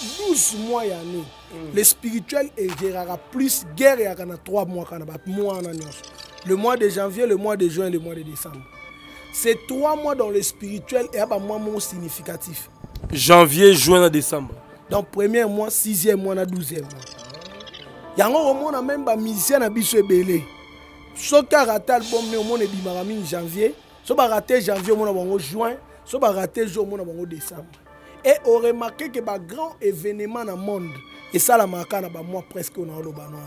12 mois ya nini mm. le spirituel egeraka plus guerre eyaka na 3 mois kana bamois wana nyonso le mois de janvier le mois de juin le mois de décembre c'est 3 mois dans le spirituel eya bamois moko significatif janvier juin na décembre donc premier mois 6e mois na 12e mois yango komona meme bamisien na biso ebele soki arate album ne omona ebimaka mingi janvier so barate janvier omona bango juin so barate jo omona bango décembre et oremarke ke bagrand événement na monde esalamaka na bamois presque oyo naoloba wana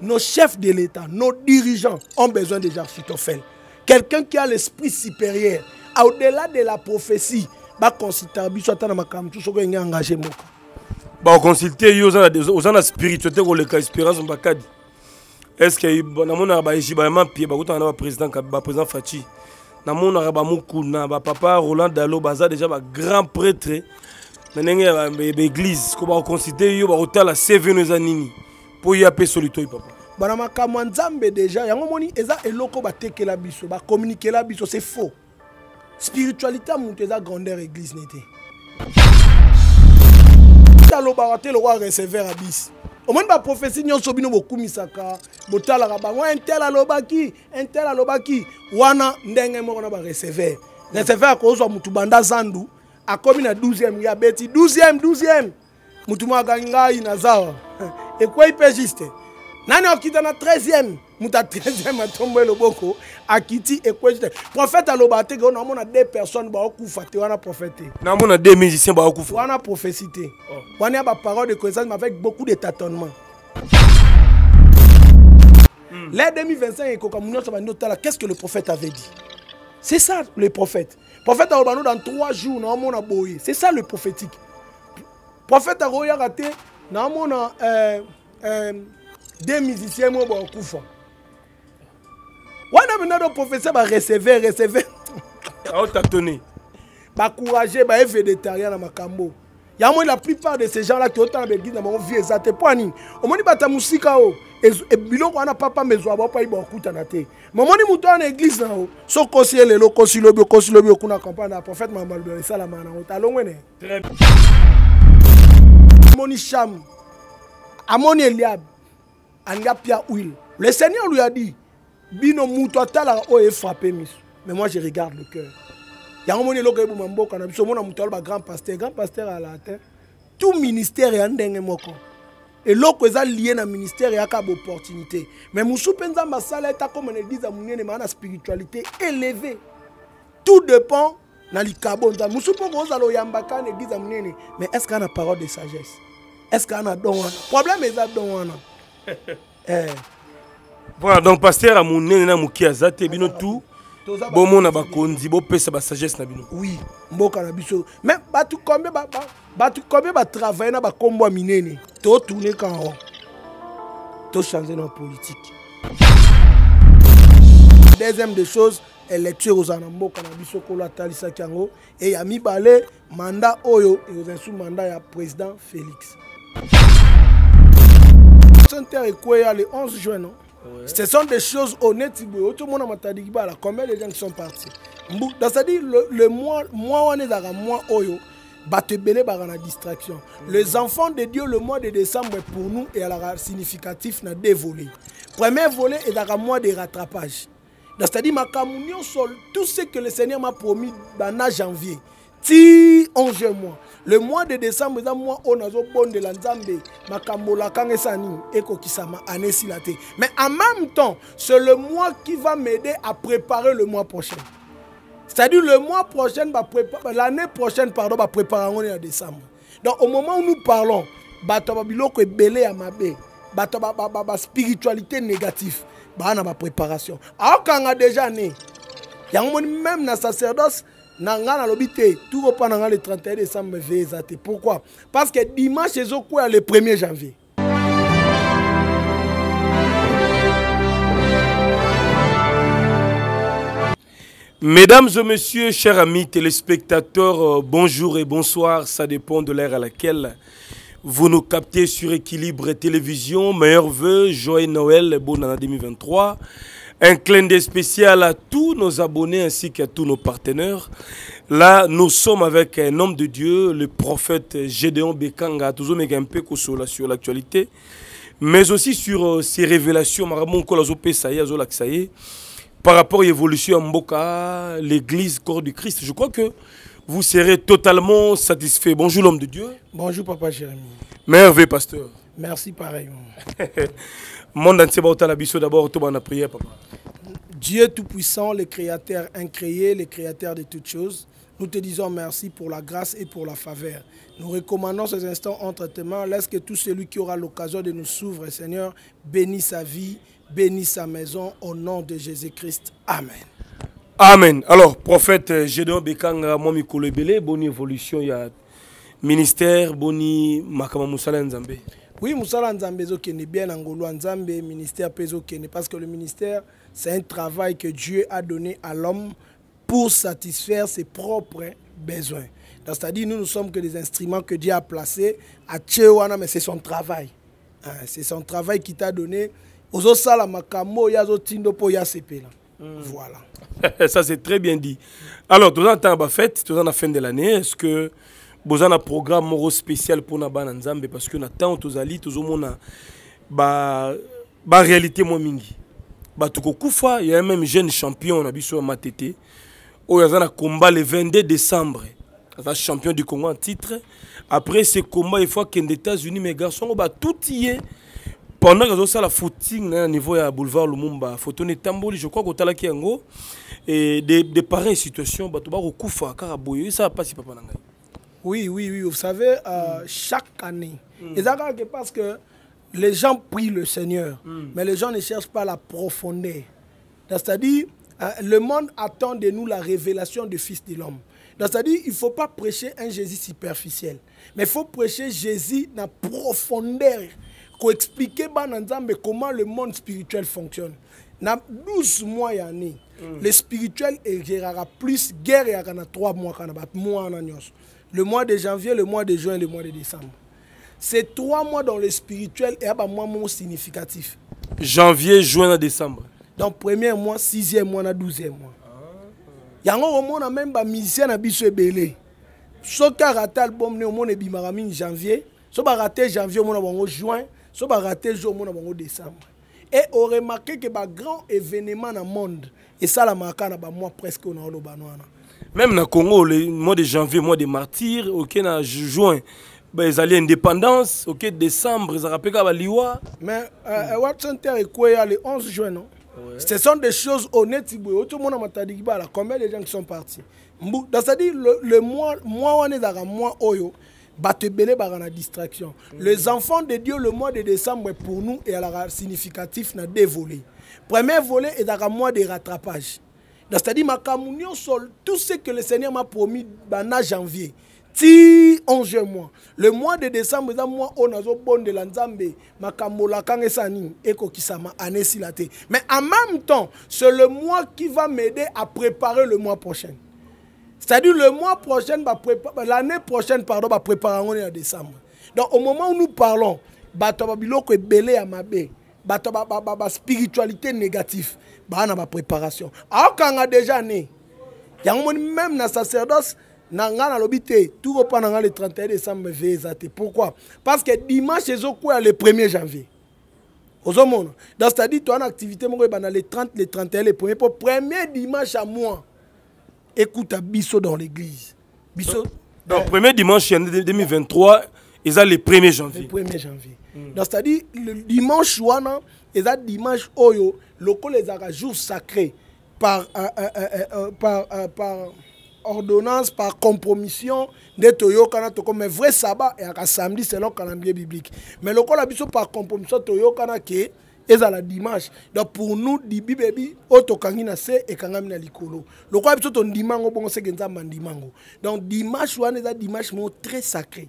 nos chefs de l'état nos dirigeants ont besoin de jarchitophel quelqu'un qui a l'esprit supérieur au-delà de la prophétie baconsultaka biso ata na makambo mosusu okoyo enge engage moko bakonsulte yo oza na spiritualité koleka espérance mbakadi estce namonaka baeji bayama pie bakutana na baprésident baprésident faci namonaka bamokuna bapapa roland dalo baza déjà bagrand prêtre na ndenge ya baeglise ko bakonside yo bakotala cv no eza nini mpo ya mpe soli toyi papa bana makambo ya nzambe déjà yango moni eza eloko batekela biso bakomunikela biso c'est faux spiritualité ya moto eza grandeur église ne te alobaka te lokwa receveur ya bisi omoni baprofesi nyonso bino bokumisaka botalaka bango intel alobaki intel alobaki wana ndenge moko na baresever resever akozwa motu banda zandu akomi na 12e ya beti 12e 12e motu moko akangi ngai nazawa ekwei mpe juste nani okita na 13e mutu atelemi matombo ye loboko akiti ekwei te prophète alobaka te ke wana amona deux personnes baokufa te wana prophète te namona deux musiciens baokufa wana prophétie te wana ya de connaissance mais avec beaucoup de tâtonnements hmm. les 2025 ekoka ça va qu'est ce que le prophète avait dit c'est ça le prophète prophète a no dans trois jours naomona boye c'est ça le prophétique prophète a akoyaka te naomona euh, euh, deux musiciens mo baokufa wana minado professeur bareceve receve aotatone ah, oh, bacourage baeve detaria na makambo yango la plupart de ces gens là totala baeglise na bango vie eza te mpo anini omoni bata mosika o biloko wana papamba ezwa bao mpo ayiba bakutana te mamoni moto wana eglise na o sokosi ye lelo okosi lobi okosi lobi okuna campagne ya prophète mamalobi esalamaka nango te alongwene amoni sham amoni eliab alingi apia wil le seigneur lui a dit bino miso mais moi je regarde le cœur yango vous eloko ebuma mamboka na biso mona grand pasteur grand pasteur tout ministère ya ndenge moko eloko eza lie na ministère opportunité mais musu penza spiritualité élevée. tout dépend na likabo que église ya mais est ce parole de sagesse est ce qu'on a don problème don voilà donc paster ya monene na moke aza te bino tu bomona bakonzi bopesa basagesse na bino oui mboka na biso me bato combien bato combien batravaille na bakombo ya minene totourne kanro tochange na politique deuxième des choses électure ozala na mboka na biso kolo atalisaki yango e ya mibale manda oyo ekozala su manda ya président félix center ekweya le 11 juin non Ce sont des choses honnêtes. Tout le monde a combien de gens sont partis. C'est-à-dire, le, le mois, moi, on est dans mois oyo. batebele bah la distraction mm. les enfants de dieu le mois de décembre pour nous la significatif na deux volets premier volet est un mois de rattrapage c'est-à-dire makambo seul. tout ce que le seigneur m'a promis en bah, janvier ti 11 mois le mois de décembre un eza mwa oyo nazobondela bon de lakanga et nini ekokisama ane esila te mais en même temps c'est le mois qui va m'aider à préparer le mois prochain c'est-à-dire le mois prochain l'année prochaine pardon baprépare préparer en décembre donc au moment où nous parlons bato ya babiloko ebele ya mabe bato a baspiritualité préparation. Alors na on a déjà né un a même na sacerdoce na ngai l'obité tout Tout dans le 31 décembre pourquoi parce que dimanche c'est le 1er janvier Mesdames et messieurs, chers amis téléspectateurs, euh, bonjour et bonsoir. Ça dépend de l'heure à laquelle vous nous captez sur Équilibre Télévision. Meilleurs vœux, joyeux Noël, bon année 2023. Un clin d'œil spécial à tous nos abonnés ainsi qu'à tous nos partenaires. Là, nous sommes avec un homme de Dieu, le prophète Gédéon Bekanga, toujours un peu sur l'actualité, mais aussi sur ses euh, révélations. Par rapport à l'évolution en Mboka, l'église, corps du Christ, je crois que vous serez totalement satisfait. Bonjour l'homme de Dieu. Bonjour papa Jérémy. Merveilleux pasteur. Merci pareil. d'abord Dieu Tout-Puissant, le Créateur incréé, le Créateur de toutes choses, nous te disons merci pour la grâce et pour la faveur. Nous recommandons ces instants entre tes mains. Laisse que tout celui qui aura l'occasion de nous s'ouvrir, Seigneur, bénisse sa vie, bénisse sa maison, au nom de Jésus-Christ. Amen. Amen. Alors, prophète euh, Gédéon Bekanga, euh, moi, Mikolo bonne évolution, il y a ministère, Bonne... Makama en oui bien parce que le ministère c'est un travail que dieu a donné à l'homme pour satisfaire ses propres besoins c'est-à-dire nous ne sommes que des instruments que dieu a placés à tchewana mais c'est son travail hein, c'est son travail qui t'a donné hmm. Voilà. Ça, c'est très bien dit. Alors, tout en temps, bah, en fin de l'année, est-ce que boza un programme moko spécial la bana Zambe parce que na tous les tozomona monde ba moi mingi il y a même jeune champion na biso un matete y aza na combat le 22 décembre aza champion du congo en titre après ce combat il faut les états-unis mes garçons, tout y est. pendant la footing avons niveau ya boulevard lumumba foto na etamboli je crois kotalaki yango de, de pareille situation bato bakokufa kaka boye esala ça passe pas pendant oui, oui, oui. Vous savez, euh, chaque année, mm. et parce que les gens prient le Seigneur, mm. mais les gens ne cherchent pas la profondeur. C'est-à-dire, euh, le monde attend de nous la révélation du Fils de l'homme. C'est-à-dire, il ne faut pas prêcher un Jésus superficiel, mais il faut prêcher Jésus dans la profondeur, pour expliquer ben, comment le monde spirituel fonctionne. Dans 12 mois et années, mm. le spirituel est plus guerre et 3 mois. mois le mois de janvier, le mois de juin, le mois de décembre. Ces trois mois dans le spirituel et un mois mon significatif. Janvier, juin, et décembre. Donc premier mois, sixième mois, douzième mois. y a Il un omona même ba misien na biso ebele. Soka raté album ne mois de bimaramine janvier, so ba raté janvier mois en juin, so ba raté juin mois en décembre. Et on remarqué que ba grand événement dans le monde et ça la marque na ba mois presque on a olobanwana même le Congo le mois de janvier mois de martyr ok de juin ben allaient indépendance ok décembre ezalaka mpe à l'Iwa. mais euh, mm. watson ter le 11 juin non ouais. ce sont des choses honnêtes Tout le monde matadi la. combien de gens qui sont partis c'est-à-dire le, le mois est dans le mois oyo C'est ebele baka distraction mm. les enfants de dieu le mois de décembre pour nous la significatif na deux volets premier volet est le mois de rattrapage c'est-à-dire, ma communion sol, tout ce que le Seigneur m'a promis, en bah, janvier. Ti 11 mois. Le mois de décembre, c'est on a bon de l'anzambe. Ma kamola kangesani, eko kisama, anesilate. Mais en même temps, c'est le mois qui va m'aider à préparer le mois prochain. C'est-à-dire, le mois prochain, bah, bah, l'année prochaine, pardon, va préparer en décembre. Donc, au moment où nous parlons, bato babiloko ebele ya mabe, bato ba spiritualité négative bana ma préparation a déjà né un moni même na sacerdoce na ngai nalobi tout tukopa na le 31 décembre pourquoi parce que dimanche c'est le 1er janvier hommes ce cest dit toi une activité moko ebanda le 30 le 31 le 1er premier dimanche à écoute ekuta biso dans l'église biso donc premier dimanche 2023 ils ont le 1er janvier le 1er janvier mm. donc c'est-à-dire le dimanche wana eza dimanche oyo les a jour sacré par, euh, euh, euh, par, par ordonnance par compromission nde toyokana mais vrai sabbat et à samedi selon calendrier biblique mais lokola biso par compromission toyokana ke la dimanche donc pour nous bible ebi oto tokangi c'est se ekangami na likolo lokola biso tondima yango bongo seke nzambe donc dimanche wana eza dimanche très sacré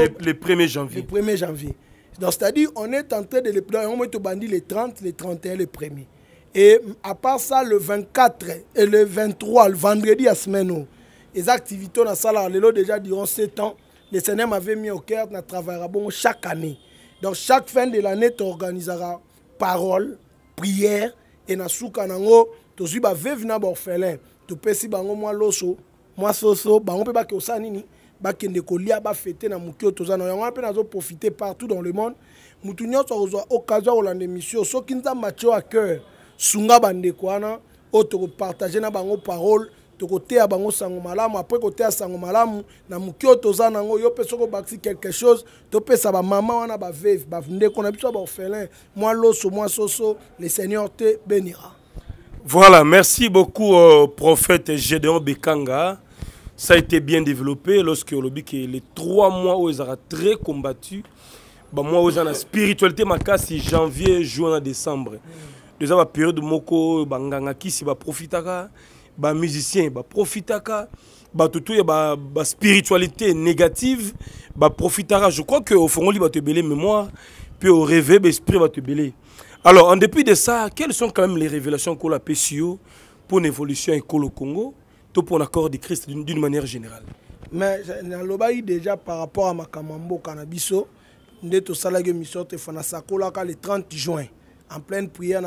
le, 1er janvier. Le 1er janvier. c'est-à-dire, on est en train de les. On de les bandit le 30, le 31, le 1er. Et à part ça, le 24 et euh, le 23, le vendredi à semaine, oh, les activités dans la salle, les déjà durant 7 ans, le Sénat m'avait mis au cœur, de travailler chaque année. Donc, chaque fin de l'année, tu organiseras parole, prière, et ce soukanango, tu suis venu dans l'orphelin, tu peux si moi loso, moi soso, tu peut pas que ça nini bakende kolia bafete na moke oyo toza yango wana mpe profiter partout dans le monde mutunyo so akozwa occasion ya kolanda émission so nzambe atie a cœur sunga bandeko wana oyo partager na bango parole a bango sango malamu côté a sango malamu na moke oyo toza yo pe soko obakisi quelque chose ba mama wana baveve bandeko na biso ya moi mwa loso moi soso le seigneur te bénira voilà merci beaucoup euh, prophète gédéon Bikanga ça a été bien développé lorsque que les trois mois où ils ont très combattu, bah moi aux la spiritualité ma c'est janvier, juin, décembre. C'est la période moko banganga qui si va bah, ba musicien ba bah, bah, spiritualité négative, bah profitera. Je crois que au fond on va te mémoire, puis au rêver l'esprit va te béler Alors en dépit de ça, quelles sont quand même les révélations qu'on a pour l'évolution évolution au Congo? tout pour l'accord du Christ d'une manière générale mais nalobai déjà par rapport à ma mboka na nous avons la mission la Sakola le 30 juin en pleine prière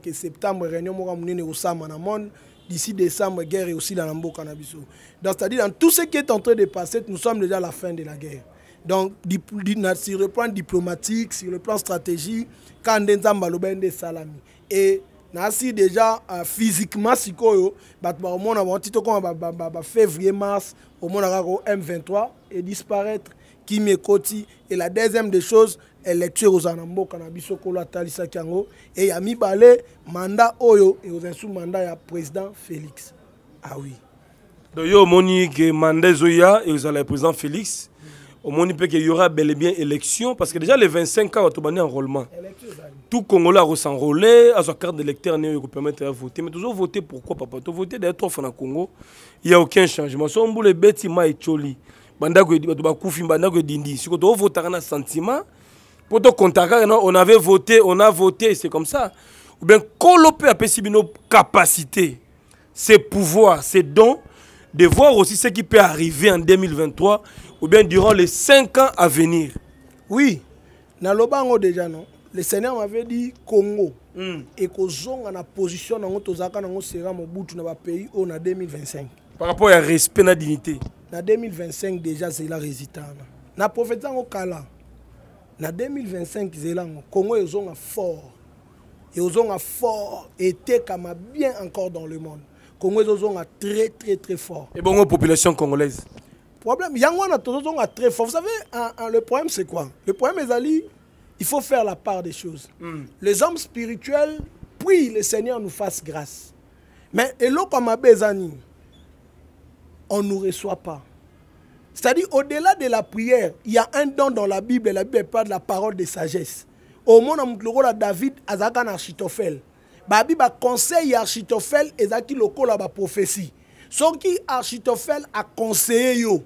que septembre réunion moko monene ekosama na monde d'ici décembre guerre est aussi dans la kanabiso donc c'est-à-dire dans tout ce qui est en train de passer nous sommes déjà à la fin de la guerre donc sur le plan diplomatique sur le plan stratégique quand nde salami. et naasi déjà uh, physiquement sikoyo bato bakomona bango ti tokoma bafévrier mars omonaka ko m23 edisparaître kimi ekoti e la deuxième des choses électure ekozala na mboka na biso kolo atalisaki yango e ya mibale manda oyo ekozala nsu manda ya président félix awi ah, oui. donc yo omoni ke manda ezoya ekozala ya président félix au moins peut qu'il y aura bel et bien élection parce que déjà les 25 ans ont enrôlement. Tout Congolais a s'enrôler, à sa carte d'électeur qui permettre de voter. Mais toujours voter pourquoi papa Tu voter d'être trois fois dans le Congo, il n'y a aucun changement. Si on les bêtes, il et choli. Si on vote un sentiment, pour te contacter, on avait voté, on a voté, c'est comme ça. Ou bien, coloper à nos capacités, ses pouvoirs, ses dons, de voir aussi ce qui peut arriver en 2023 ou bien durant les cinq ans à venir Oui, Dans le bango déjà non. Le Seigneur m'avait dit Congo mm. et que na position nango tozaka nango sera mobutu na ba pays en 2025. Par rapport à respect la dignité. Na 2025 déjà c'est la résistance. Na prophète en kala. Na 2025 là Congo est fort. Et ozonga fort et kama bien encore dans le monde. Congo est très très très fort. Et bon population congolaise très fort. Vous savez, le problème c'est quoi Le problème, il faut faire la part des choses. Hmm. Les hommes spirituels prient le Seigneur nous fasse grâce. Mais Elo Bezani, on ne nous reçoit pas. C'est-à-dire, au-delà de la prière, il y a un don dans la Bible, et la Bible parle de la parole de sagesse. Au monde, on David, à Architophel. Bah, la Bible bah, conseille Architophel, et Zaki a la bah, prophétie. soki architofele akonseye yo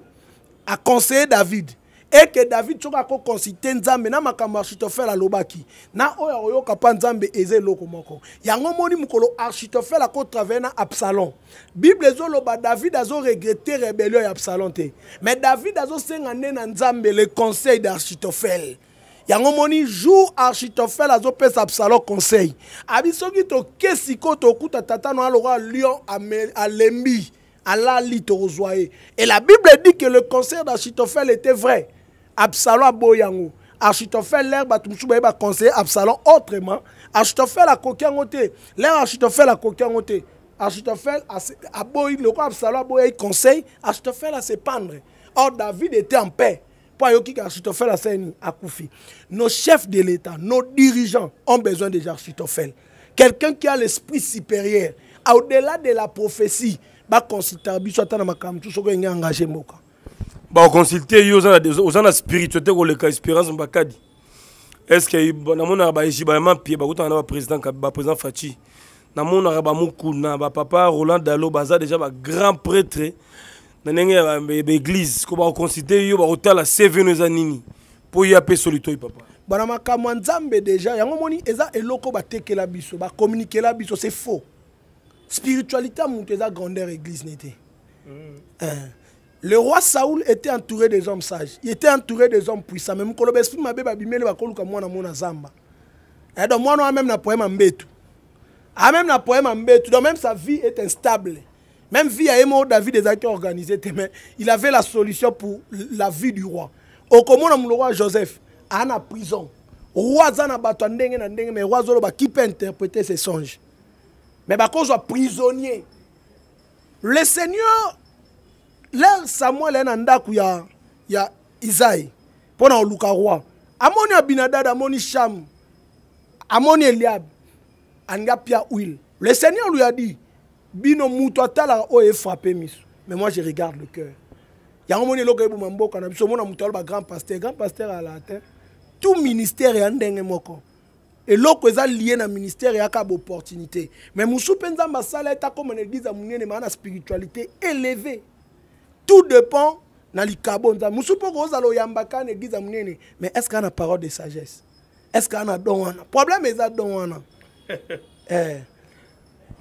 akonseye david eke david soki akokonsite nzambe na makambo architofele alobaki na oyo akoyoka mpa nzambe eza eloko moko yango moni mokolo architofele akotraveye na absalom bible ezoloba david azoregrete rebellion ya absalom te me david azosenga nde na nzambe le conseil d'architofele yango moni jour architofele azopesa absalom conseil abi soki toke sikoyo tokuta tata no à lion alembi alali tokozwa ye et la bible dit que le conseil d'architophel était vrai absalom aboyi yango architophel lere bato mosusu baye baconseille absalom autrement architophel akoki yango te lere architophel akoki yango te architophel aboyi lokola absalom aboyai conseil architophel asependre or david était en paix mpo ayokiki architofel à nini akufi nos chefs de l'état nos dirigeants ont besoin de architofel quelqu'un qui a l'esprit supérieur au-delà de la prophétie baconsultaka biso ata na makambo mosusu oko enge engage mboka baoconsulte yo oza na spiritualité koleka espérance vraiment estce namonaka bah, bah, bah, président, bayama président bakutaka na baprésident faci na bamokuna Papa roland Dallo baza déjà grand prêtre na ndenge ya euh, baeglize ko bakoconsidere yo bakotala cv no eza nini mpo ye ape soli toyi papa bana makambo ya nzambe deja yango moni eza eloko batekela communiquer la biso c'est faux spiritualité mon moto eza grandeur église n'était. Mm. Hein. le roi saoul était entouré des hommes sages il était entouré des hommes puissants mais mokolo baesprit comme moi dans mon mona zamba eh, donc mwana wana meme na poema mbetu ah, même na poema mbetu donc même sa vie est instable même via Emo, David des acteurs organisés, mais il avait la solution pour la vie du roi. Au commun, le roi Joseph, à la prison. Roi Zana Batandenge, mais roi Zoloba, qui peut interpréter ses songes Mais qu'on soit prisonnier. Le Seigneur, là, Samuel, il y a, il y a Isaïe, pendant le roi. Amoni Abinadad, Amoni Sham, Amoni Eliab, Anga Pia Will. Le Seigneur lui a dit, bino moto atalaka oyo efrappe miso mais moi je regarde le cœur yango moni eloko eboma mboka na biso omona moto aloba grand pasteur grand pasteur alaa te tout ministère ya ndenge moko eloko eza lie na ministère eyaka baopportunité mais mosu mpe nzambe asala ete akoma na eglize ya monene maa na spiritualité élevé tout dépend na likabo nzambe mosu mpo kozala oyambaka na eglize ya monene mais est ce ke ana parole de sagesse est ce ke ana don wana problème eza don wana eh.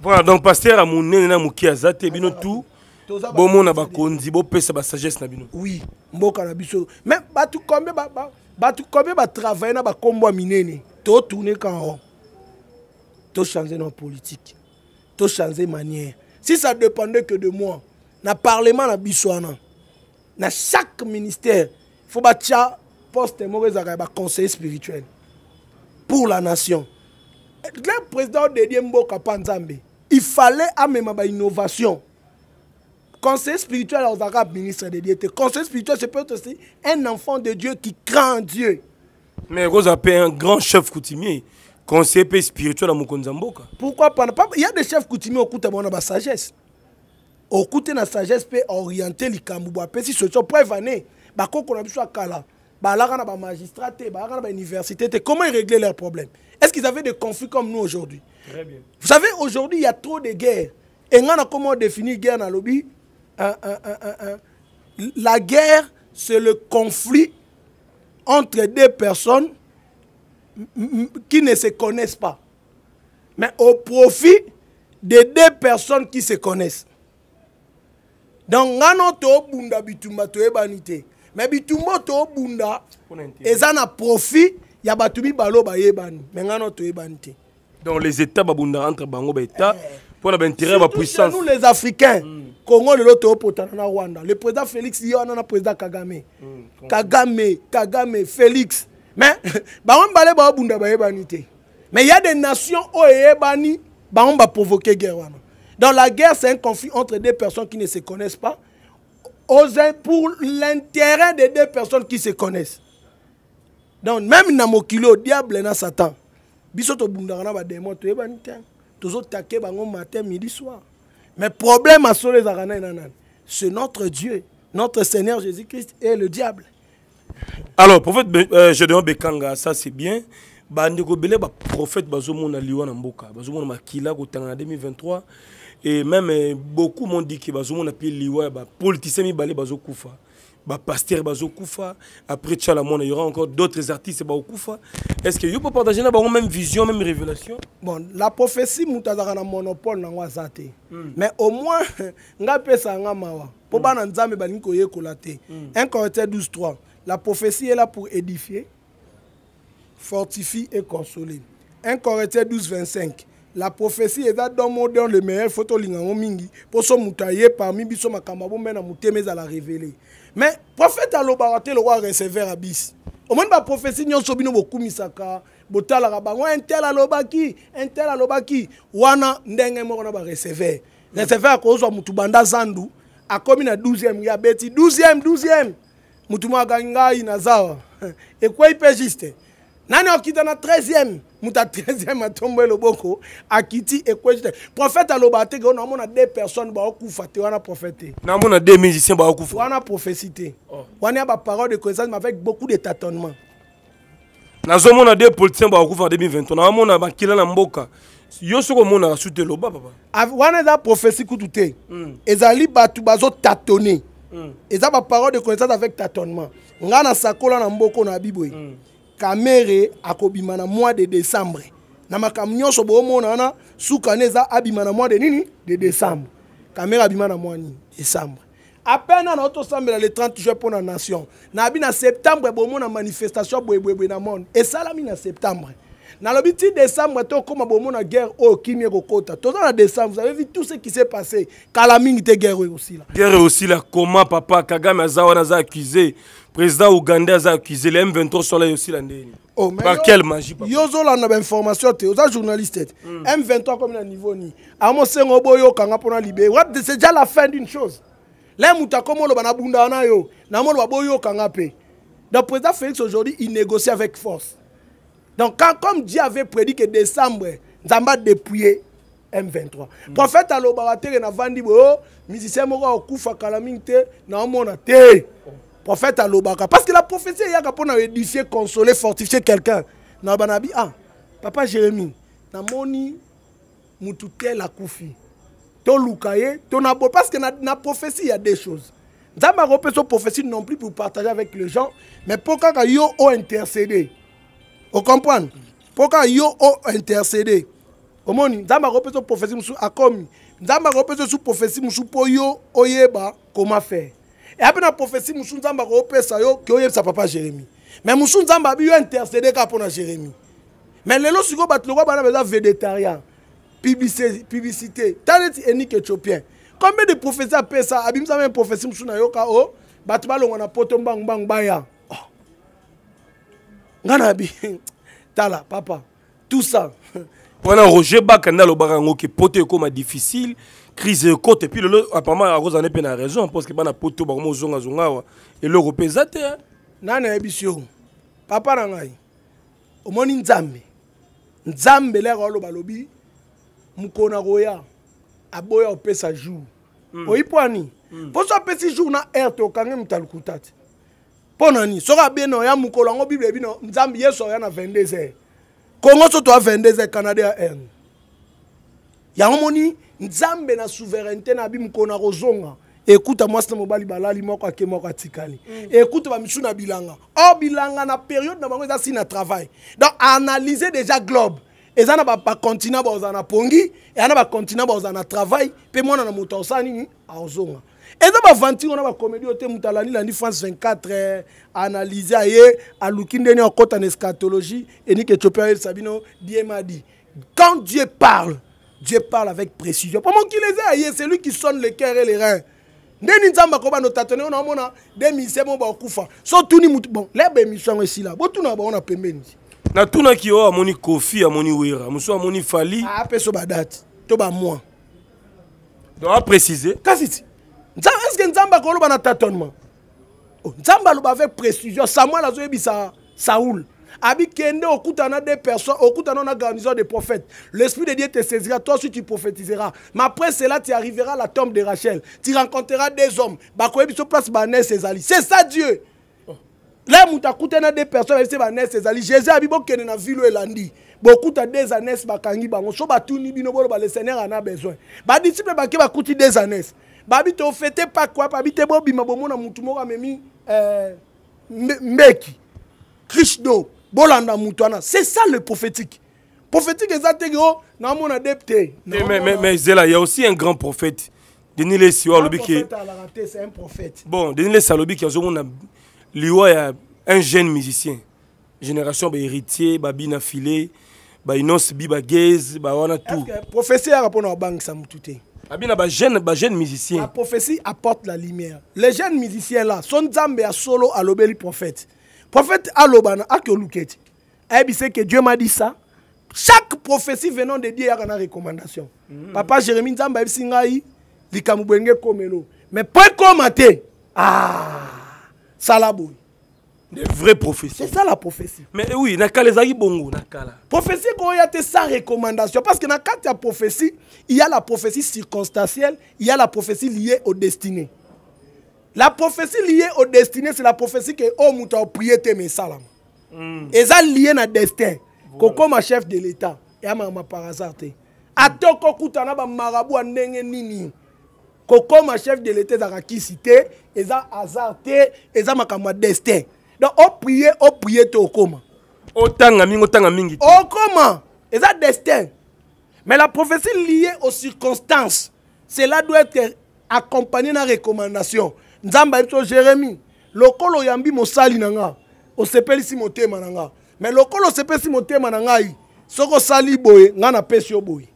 voilà donc pasteur ya monene na moke aza te bino ah, tu bon bakonzi bopesa sagesse na bino oui mboka na biso ba bato combien bato combien travailler na ba ya minene totourne kan rond nos politiques. To changer manière si ça dépendait que de moi na parlement na biso na. na chaque ministère faut tia poste moko ezalaka ya conseil spirituel pour la nation le président dédié mboka mpa il fallait amener ba innovation conseil spirituel Arabes, ministre de dieu conseil spirituel c'est peut-être aussi un enfant de dieu qui craint dieu mais vous appelez un grand chef coutumier conseil spirituel à mokonzi pourquoi pas il y a des chefs coutumiers la sagesse. na basagesse de la sagesse mpe orienté likambo bo apesi si ils sont bakoko na biso ya a ils ont bamagistrat te ils ont bauniversité université. comment régler leurs problèmes qu'ils avaient des conflits comme nous aujourd'hui Vous savez, aujourd'hui, il y a trop de guerres. Et on a comment définir guerre dans le lobby euh, euh, euh, La guerre, c'est le conflit entre deux personnes qui ne se connaissent pas, mais au profit de deux personnes qui se connaissent. Donc, ngano to bunda bitumba to banité. Mais bitumba to bunda, n'a profit y a batubi balo mengano to donc les états babunda entre bango ba état eh, eh. pour la intérêt ba puissance nous les africains hmm. Congo le loto potana na Rwanda le président Félix yona na président Kagame hmm, Kagame Kagame Félix mais on balé ba bunda mais il y a des nations o yebani va ba provoquer guerre dans la guerre c'est un conflit entre deux personnes qui ne se connaissent pas pour l'intérêt des deux personnes qui se connaissent donc même na mokili le diable et satan biso tobundaka na bademo toyebani te tozotake bango matin midi soir mais problème asolo ezalaka na c'est notre dieu notre seigneur jésus christ et le diable alors prophète euh, bekanga ça c'est bien bandeko prophète baprophète prophète liwa na mboka bazomona makila kotanga en 2023 et même euh, beaucoup m'ont dit que bazomona mpe liwa ya bapoliticien balé bazokufa bah pasteur bazokufa après tchala il y aura encore d'autres artistes bazokufa est-ce que vous pouvez partager la même vision même révélation bon la prophétie mutazaka na monopole nango aza te hmm. mais au moins nga pesa nga mawa po hmm. bana nzambe balingi koyekola te 1 hmm. Corinthiens 12 3 la prophétie est là pour édifier fortifier et consoler 1 Corinthiens 12 25 la prophétie dans domo dans le meilleur photo lingango mingi po so mutu parmi biso makambo abombe na motema ezala révéler mais prophète alobaka te lokwa receveur ya biso omoni baprofesi nyonso bino bokumisaka botalaka bango intel alobaki intel alobaki wana ndenge moko na bareceveur receveur akozwa motu banda zandu akomi na 12e ya beti 12e 12e motu moko akangi ngai nazawa ekwei mpe juste nani okita na 13e moto ya 13e atombwe loboko akiti ekwei te prophète aloba te ke wana omona deux personnes baokufa te wana prophète te namona deux musiciens baokufa wana prophétie te oh. wana ya baparole de connaissance mais avec beaucoup de tâtonnement nazomona deux politiciens baokufa 2023 naomona bakila na mboka yo soki omonaka su te loba papa wana eza prophétie kutu te hmm. ezali bato bazotâtonne hmm. eza baparole de connaissance avec tâtonnement ngai nasakola na mboko na biboye mm. kamere akobima na mois de décembre na makambo nyonso boomona wana sukane eza abima na mois de nini de décembre kamere abima na mois nini décembre apene na otosambela le 30 juin mpo na nation nabi na septembre bomona manifestation boyeboyeboye na monde esalami na septembre but de décembre tokóma bomona guerre oyo oh, kimia kokɔta tout na décembre vous avez vu tout ce qui s'est passé Kalaming était te guerre là. osila guerre là. Comment papa kagame a wana aza accusé président ougandais a accusé les m23 sola aussi l'année. oh, par quelle magie papa yo on a te oza journaliste journalistes. mm. m23 komi à niveau ni amosengo boyokanga mpona libere What? c'est déjà la fin d'une chose le moto akomi oloba na bunda wana yo namoloba boyokanga mpe donc président félix aujourd'hui il négocie avec force Donc, quand, comme Dieu avait prédit que décembre, Nzamba dépouillé M23. Mm. Prophète alobaka te na vandi bo oh, musicien moko akufa kala mingi te na omona te. Prophète alobaka parce que la prophétie yaka pona édifier, consoler, fortifier quelqu'un. Na banabi ah papa Jérémie na moni mutu tel akufi. toluka ye tonabo parce que na, na prophétie il y a des choses nzambe akopesa prophétie non plus pour partager avec les gens mais mpo kaka yo ointerceder okomprendre mpo kaka yo ointercede omoni nzambe akopesa so prophésie mosusu akomi nzambe akopesa so su prophésie mosusu mpo yo oyeba koma faire eya mpe na prophésie mosusu nzambe akopesa yo ke oyebisa papa jérémi me mosusu nzambe abi yo intercede kaka mpo na jérémi me lelo sikoyo bato lokwa bana baza végétarien publicité tala neti enik éthiopien combien de prophésie apesa abimisa me prophésie mosusu na yo ka o oh, bato balongwa na poto mbangumbangu baya ngai nabi tala papa tout ça wana roger baka nde alobaka yango ke poto ekóma difficile crise ekota epui lelo apparemment akozana mpe na raison parce ke bana poto bakoma ozongazonga awa eloko mpe eza te nani ayebisi yo papa na ngai omoni nzambe nzambe lero aloba alobi mokolo na koya aboya opesa jour hmm. oyi mpo ani mposo hmm. apesi jour na aire tokange moto alukuta te mpo na nini soki abie na oya mokolo yango bible ebi no nzambe yesu oya na 22 heures kongo so toya 22 heures canada ya r yango moni nzambe na souveraineté na bi mokolo na kozonga ekuta mwasi na mobali balali moko ake moko atikali mm. ekuta bamisu na bilanga or bilanga na periode na bango eza si na travail donc analyse déjà globe eza na bacontinent ba, baozala na pongi eza na bacontinent baozala na travail mpe mwana na moto aosala nini aozonga eza bavanture wana bacomédie oyo te moto alandilandi france 24 eh, analyse aye aluki ndeni akɔta na escatologie enike ethiopia oyebisa bino die madi quand dieu parle dieu parle avec précision po mokili eza aye c'est lui qui sonne le cœur et le rein ndeni nzambe akobanda otatone oyo naomona de misie mo bakufa so tuni mutu bon leba émission yango esila botuna bango na pembeni natunaki oyo oh, amoni kofi amoni wera mosusu amoni fali ah, apeso badate to bamoi donc aprécise kasiti est-ce que nzambe akoloba na tâtonnement un oh, aloba avec précision samuel ça. saoul abikende okutana des personnes okutana na garnison des prophètes l'esprit de dieu te saisira toi aussi tu prophétiseras mais après cela tu arriveras à la tombe de rachel tu rencontreras des hommes place c'est ça dieu là moto des personnes c'est banese ezali jésus abi bokende na ville elandi bokuta des années bakangi bango so batuni bino boloba le seigneur ana besoin disciple bake bakuti des années babi to fete pa kwa babi te bo bima mutu moko amemi euh, mbeki krishdo bolanda mutwana c'est ça le prophétique prophétique ça te na mon adepté. mais, mais, mais zela il y a aussi un grand prophète denis lesi oyo alobi bon denis salobi qui a liwa ya un jeune musicien génération bahéritier babina file bah, biba bi ba bawana tout professeur mpona babangisa ça te la prophétie apporte la lumière. Les jeunes musiciens là, son zambe a solo à l'obéli prophète. Prophète alobana Ebi c'est que Dieu m'a dit ça. Chaque prophétie venant de Dieu a une recommandation. Mm. Papa Jérémie Nzamba aibisi ngai comme komelo. Mais pas commenter. Ah! Salabou. Des vraies C'est ça la prophétie. Mais oui, nakala ezali bongo nakala. Prophétie koya te recommandation parce que na a la prophétie, il y a la prophétie circonstancielle, il y a la prophétie liée au destiné. La prophétie liée au destiné, c'est la prophétie que oh muta o oh, prier mes salam. Mm. Et Eza lié na destin. Voilà. comme chef de l'état, ya ma par hasard te. Atoko kutana ba marabu ndenge nini. Koko ma chef de l'état za c'est te, eza hasard te, eza makamwa destin donc opriye Au te okoma otanga mingi otanga mingi te okoma eza destin mais la prophétie liée aux circonstances cela doit être accompagné d'une recommandation nzambe ayebi so jérémie lokola oyambi mosali na nga osepelisi motema na nga mais ici osepelisi motema nanga. ngai soki sali boy, ngai napesi yo boye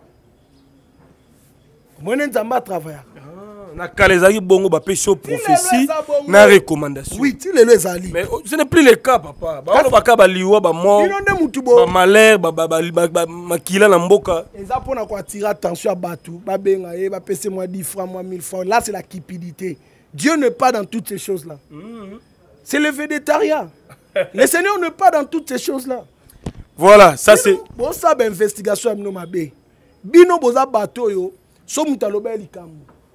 omoni nzambe travaillé. Ah na bongo ba yo prophétie na recommandation oui tu les ali. mais oh, ce n'est plus le cas papa ba baka Ba bamort ba ba ba makila na mboka eza mpona koatira attention à Ba benga e ba bapesi moi 10 francs moi 1000 francs là c'est la cupidité dieu n'est pas dans toutes ces choses là mm-hmm. c'est le végétariat le seigneur n'est pas dans toutes ces choses là voilà ça c'est Bon investigation ya bino mabe bino boza bato yo. so moto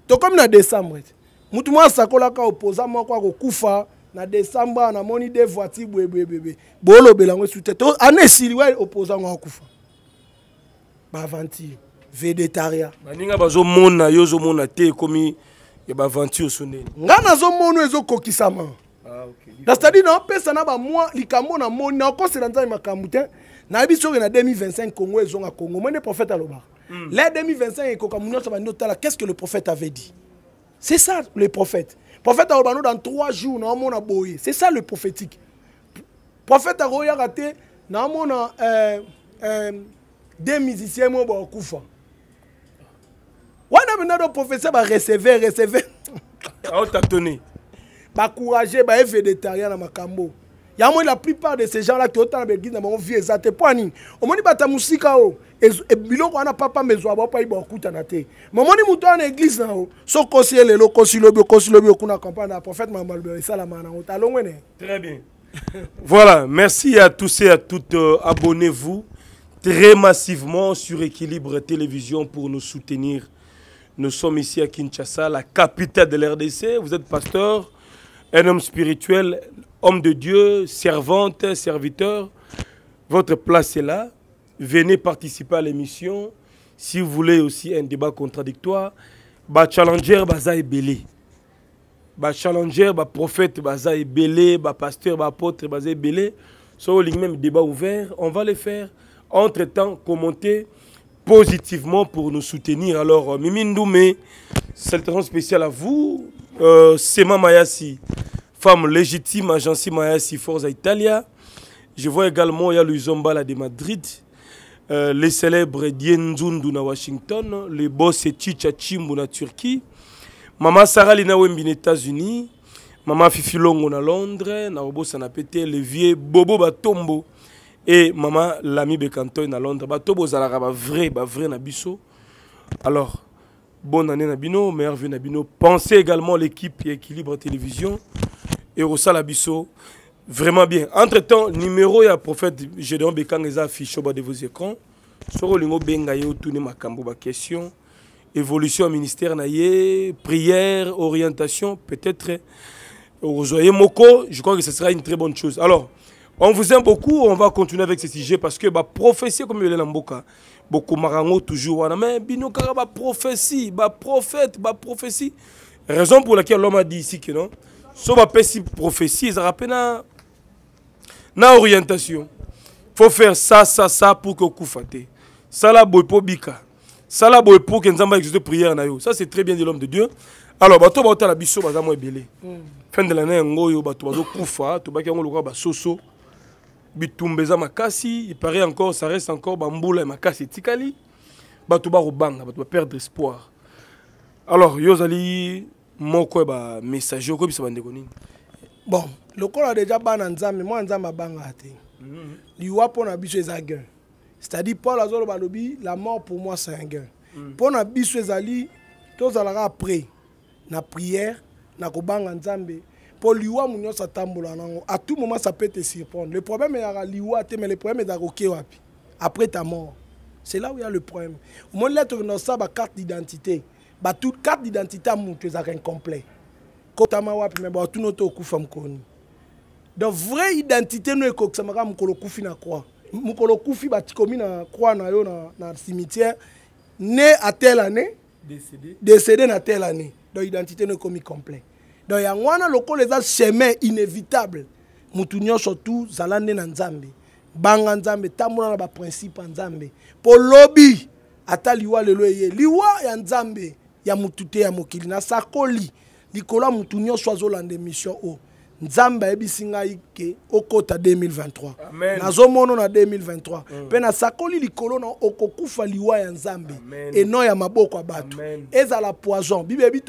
tokomi na décembre ete mutu mwa asakolaka opoza moko akokufa na décembre namoni de voiture boyeboyebebe boolobela yango esu te to ane esili wa opoza ngo akufa baaventure védétaria baninga bazomona yo ozomona te ekomi ya baaventure oso ndeni ngai nazomona ezokokisama c'est-à-dire naopesa na ah, bamwa likambo namoni naokosela nzambe makambo te nayebi soki na 2025 congo ezonga congo mwende prophète alobaka Hmm. L'année 2025 qu'est-ce que le prophète avait dit C'est ça le prophète. Le Prophète a dans trois jours, c'est ça le prophétique. Le Prophète a raté des musiciens qui ont été wana maintenant le professeur va recevoir recevoir. Il il a fait des de dans ma makambo moins la plupart de ces gens-là qui l'église, dans mon vie eza te mpo anini omoni bato ya mosika oyo oh, biloko wana papamba ezwa bao mpo ayiba kokutana te mamoni moto wana na eglise Ils yo oh, sokosi ye Ils okosi lobi okosi lobi okuna comprendre prophète makambo alobi hein. très bien voilà merci à tous et à toutes euh, abonnez-vous très massivement sur Équilibre Télévision pour nous soutenir. Nous sommes ici à Kinshasa, la capitale de l'RDC. Vous êtes pasteur, un homme spirituel, homme de Dieu, servante, serviteur, votre place est là. Venez participer à l'émission. Si vous voulez aussi un débat contradictoire, bah challenger baza et belé. challenger, bah prophète pasteur, apôtre même débat ouvert, on va les faire. Entre-temps, commenter positivement pour nous soutenir. Alors, euh, Mimi Ndoumé, temps spéciale à vous. Euh, Sema Mayassi, femme légitime, agence Maya Forza Italia. Je vois également, il le Zombala de Madrid, euh, les célèbres Dienzundu na Washington, Le boss et Chicha na Turquie, Maman Sarah Lina Wembi aux États-Unis, Maman Fifi na Londres, na Sanapete, le vieux Bobo Batombo et Maman Lami Bekantoy na Londres. Batobo Zalaraba, vrai, vrai na Alors, bonne année Nabino, merveilleux Nabino. Pensez également l'équipe Équilibre Télévision et au Vraiment bien. Entre-temps, numéro et à prophète Gédéon les affiché au bas de vos écrans. Soro Lingo Bengaye ou tourné question. Évolution ministère Naïe. prière, orientation, peut-être Moko, je crois que ce sera une très bonne chose. Alors, on vous aime beaucoup, on va continuer avec ce sujet parce que bah, prophétie comme il est bokomakango toujours wana mais bino ba prophète, ba prophétie. raison pour laquelle l'homme a dit ici que non so passer prophétie ça rappelle na na orientation faut faire ça ça ça pour que okufa Ça la boye mpo bika sala boye mpo ke nzambe exauce prière na yo ça c'est très bien de l'homme de dieu alors bato la biso baza mo ebele mm. fin de l'année yango oyo bato bazokufa tobaki yango lokola soso. bitumba eza makasi ipare encore ça reste encore bambula ya makasi etikali bato bakobanga bato baperdre espoir alors yo ozali moko ya bamessage okoyebisa bandeko nini bon lokola deja bana nzambe mwana nzambe abangaka te mhm. liwa mpo na biso eza gain c'est-à-dire paul azoloba alobi la mort pour moi c'est un gain mpo mhm. na biso ezali tozalaka après na prière na kobanga nzambe mpo liwa mu nyonso atambola nango à tout moment ça peut te surprendre le problème eyaka liwa te mais le problème ezaka oke wapi après ta mort c'est là où ya le problème omoni lettre nosa bacarte d'identité batu carte d'identité ya motu ezaka incomplet kotama wapi me batuna oto okufa mokoni donc vraie identité no ekokisamaka mokolo okufi na croix mokolo okufi batikomi na croix na yo na, na cimetière ne à telle année décédé, décédé na telle année donc identité no ekomi complet donc yango wana lokola eza chemin inévitable motu nyonso tozala nde na nzambe banga nzambe tambola na baprincipe ya nzambe mpo lobi ata liwa lelo eye liwa ya nzambe ya motu te ya mokili nasakoli likolo ya motu nyonso azolanda émission oyo nzamba ayebisi ike okota 2023 mono na 2023 mm. mpe mm. nasakoli likolo na okokufa liwa ya nzambe eno ya maboko ya ezala poison bibebi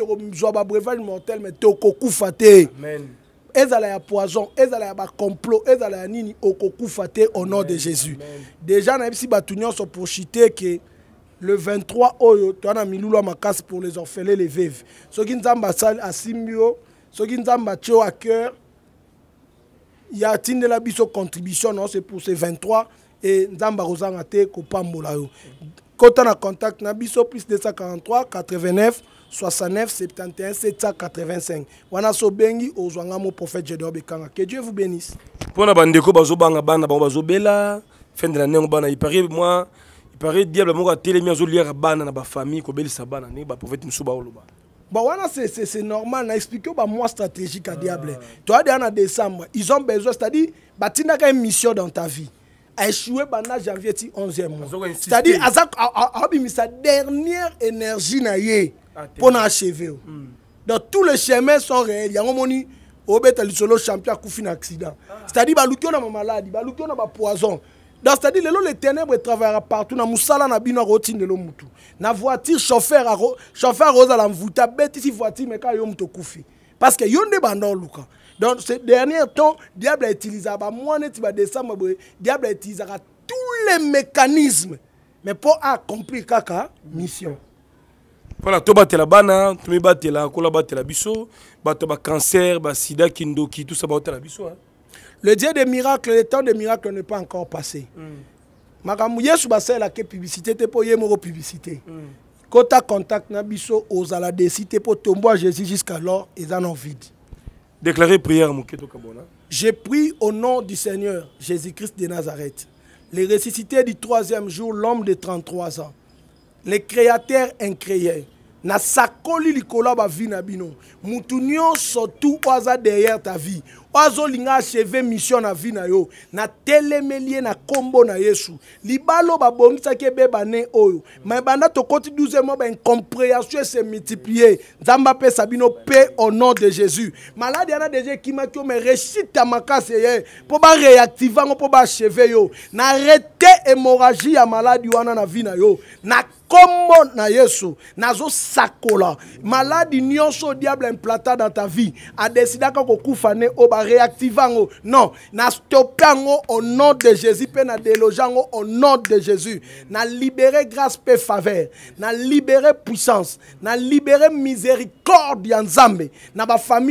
ba breval mortel me tokokufa te Amen. ezala ya poison ezala ya complot. ezala ya nini okokufa te au nom de jésus déjà si bato nyonso prochite que le 23 oyo to na milulu ya makasi pour les orphelins les veuves soki nzamba asimbi yo soki nzamba cœur y a tindela biso contribution c'est pour ces 23 et nzambe akozanga te kopambola yo kota na contact na biso plus 243 89 69 71 785 wana so bengi ozwanga mo prophète Gédéon Bekanga que Dieu vous bénisse mpona bandeko bazobanga bana bango bazobela fin de l'année bana il paraît moi il paraît diable moko atelemi azoliaka bana na bafamille kobelisa bana ndenge baprophète mosusu baoloba bah voilà c'est c'est normal na moi bah moi stratégie à diable toi dès en décembre ils ont besoin c'est-à-dire bah tu n'as qu'une mission dans ta vie a échoué pendant bah, janvier 11e mois c'est-à-dire azak a mis sa dernière énergie na yé ah, pour achever oh. hmm. donc tous les chemins sont réels il y a un moment le solo champion akufi un accident ah. c'est-à-dire a oyo na bamaladi baluki a na poison. Dans c'est-à-dire lelo le ténèbres travaillera partout na mosala na bino akotindela mutu na voiture chauffeur chauffeur Rosa akozala mvuta ici voiture meka yo moto koufi. parce que yo nde banda luka. Dans hein. ce dernier temps diable utilisaka bamwa neti badesembre décembre. diable utilisé tous les mécanismes mais pour accomplir kaka mission voilà tu la bana tomibatela kola cancer, biso bah, le sida, basida kindoki tout ça bah, la biso hein? Le Dieu des miracles, le temps des miracles n'est pas encore passé. Je mm. yesu basalelaka publicité te mpo ye Quand publicité mm. kota contact tu as ozala de te po jésus jusqu'alors eza ont vide déclarer prière moke Kabona. J'ai prié au nom du seigneur jésus-christ de nazareth le ressuscité du troisième jour l'homme de 33 ans le créateur incréé nasakoli likolo ya bavie na bino Mutunyo nyonso oza derrière ta vie oyo azolinga acheve mission na vie na yo natelemeli ye na nkombo na yesu libala oyo babongisaki ebebane oyo ma ebanda tokoti 12 mois baincompréhension esemultiplie nzambe apesa bino mpe au nom de jésus maladi wana deja ekimaki yo me reshita makasi ye mpo bareactive yango mpo baacheve yo na rete hémorragie ya maladi wana na vie na yo na kombo na yesu nazosakola maladi nyonso diable implanta dans ta vie adesidaka kokufa ne oyo réactivant non na stoppe au nom de jésus pe na déloge au nom de jésus na libéré grâce pe faveur na libéré puissance na libéré miséricorde en Zambe. na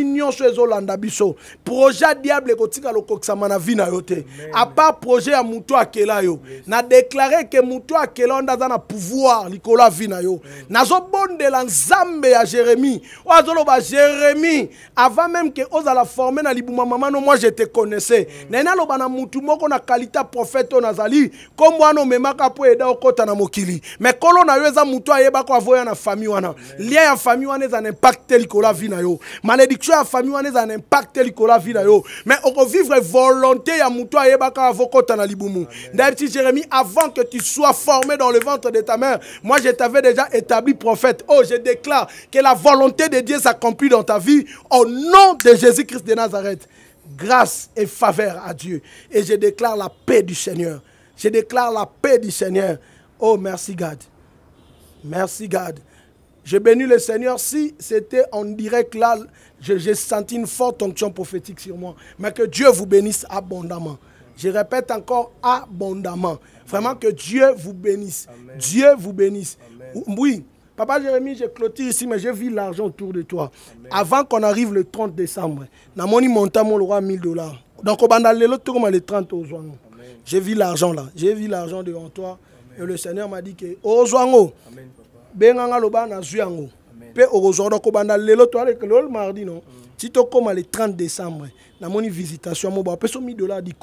nyon sur les biso projet diable ekotika lokokisama na a na yote, A part projet à akela yo na déclaré que muto akela onda na pouvoir vie vina yo, na de l'anzambe à Jérémie, Ou azolo ba Jérémie, avant même que Oza la forme na libuma maman moi je te connaissais mm. nena lo bana mutu moko na kalita prophète Nazali. comme kombo me memaka po eda okota na mokili mais kolo na yeza eza mutu ayeba ko avoya na famille wana lien ya famille wana za na impact likola vie na yo malédiction ya famille wana za na impact likola vie na yo mais okovivre volonté ya mutu volonté avokota na libumu ndaye petit jérémie avant que tu sois formé dans le ventre de ta mère moi je t'avais déjà établi prophète oh je déclare que la volonté de Dieu s'accomplit dans ta vie au nom de Jésus-Christ de Nazareth grâce et faveur à Dieu. Et je déclare la paix du Seigneur. Je déclare la paix du Seigneur. Oh, merci God. Merci God. Je bénis le Seigneur. Si c'était en direct là, j'ai senti une forte onction prophétique sur moi. Mais que Dieu vous bénisse abondamment. Je répète encore abondamment. Vraiment que Dieu vous bénisse. Dieu vous bénisse. Oui, Papa Jérémie, je clôture ici, mais je vis l'argent autour de toi. Avant qu'on arrive le 30 décembre, Namoni montant mon roi 1000 dollars. Donc, au Bandalelo, comme le 30 au Zwango. J'ai vu l'argent là, j'ai vu l'argent devant toi. Et le Seigneur m'a dit que au ben Loba na Pe le mardi, non. Si tu comme le 30 décembre, Namoni visitation, mon bon, 1000 dollars du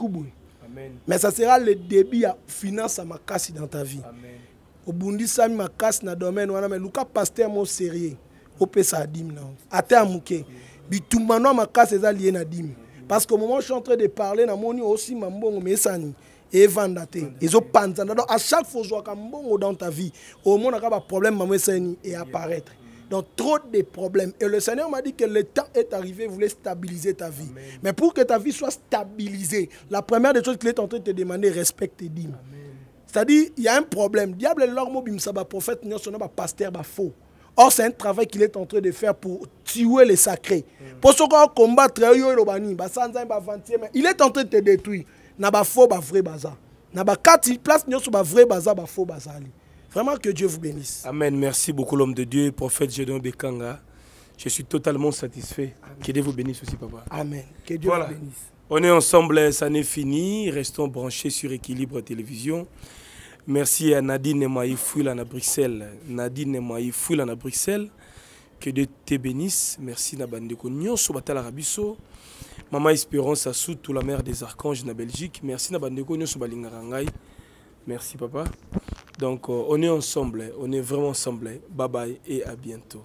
Mais ça sera le débit à finance à ma casse dans ta vie. Amen obundisami makasi na domaine wana me luka paster mo sérieux opesa adime na ate ya moke bitumbano ya makasi eza lie na dime parce que au moment je suis en train de parler aussi osima mbongo me esani evanda te ezopanzana donc à chaque fois ozwaka mbongo dans ta vie au omonaka baproblème mamo esani apparaître Donc trop de problèmes. Et le Seigneur m'a dit que le temps est arrivé, il voulait stabiliser ta vie. Amen. Mais pour que ta vie soit stabilisée, la première des choses qu'il est en train de te demander, respecte tes dîmes. Amen. C'est-à-dire, il y a un problème. Diable est l'ormo bimsaba prophète ba pasteur ba faux. Or, c'est un travail qu'il est en train de faire pour tuer les sacrés. Mm. Pour ce qu'on combat, il est en train de te détruire. Naba faux, ba vrai baza. Naba il place ba vrai baza, ba faux baza. Vraiment que Dieu vous bénisse. Amen. Merci beaucoup l'homme de Dieu, prophète Jédon Bekanga. Je suis totalement satisfait. Que Dieu vous bénisse aussi, papa. Amen. Que Dieu vous bénisse. On est ensemble, ça n'est fini. Restons branchés sur Équilibre Télévision. Merci à Nadine Maï à Bruxelles. Nadine Maï à Bruxelles. Que Dieu te bénisse. Merci à Bandeko Nyonso Arabisso. Rabiso. Maman Espérance à tout la mère des archanges la Belgique. Merci à sur Nyonso Merci papa. Donc euh, on est ensemble, on est vraiment ensemble. Bye bye et à bientôt.